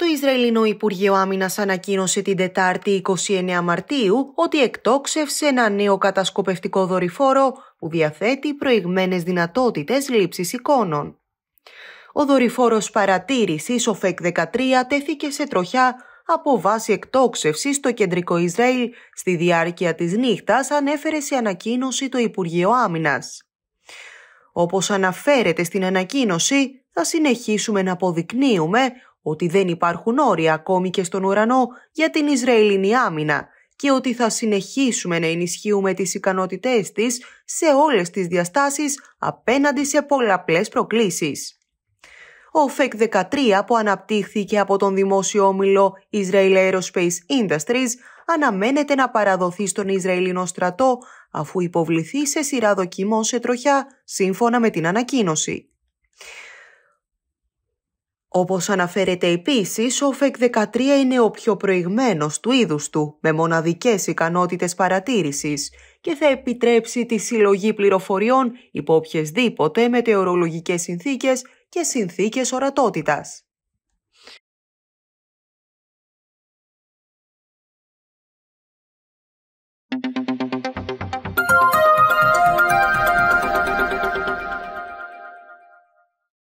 Το Ισραηλινό Υπουργείο Άμυνας ανακοίνωσε την Τετάρτη 29 Μαρτίου ότι εκτόξευσε ένα νέο κατασκοπευτικό δορυφόρο που διαθέτει προηγμένες δυνατότητες λήψης εικόνων. Ο Δορυφόρος παρατήρησης ο 13 τέθηκε σε τροχιά από βάση εκτόξευσης στο κεντρικό Ισραήλ στη διάρκεια της νύχτας ανέφερε σε ανακοίνωση το Υπουργείο Άμυνας. Όπως αναφέρεται στην ανακοίνωση, θα συνεχίσουμε να αποδεικνύουμε ότι δεν υπάρχουν όρια ακόμη και στον ουρανό για την Ισραηλινή άμυνα και ότι θα συνεχίσουμε να ενισχύουμε τις ικανότητές της σε όλες τις διαστάσεις απέναντι σε πολλαπλές προκλήσεις. Ο ΦΕΚ 13 που αναπτύχθηκε από τον δημόσιο όμιλο Israel Aerospace Industries αναμένεται να παραδοθεί στον Ισραηλινό στρατό αφού υποβληθεί σε σειρά δοκιμών σε τροχιά σύμφωνα με την ανακοίνωση. Όπως αναφέρεται επίσης, ο φεκ 13 είναι ο πιο προηγμένος του είδους του, με μοναδικές ικανότητες παρατήρησης και θα επιτρέψει τη συλλογή πληροφοριών υπό οποιασδήποτε μετεωρολογικές συνθήκες και συνθήκες ορατότητας.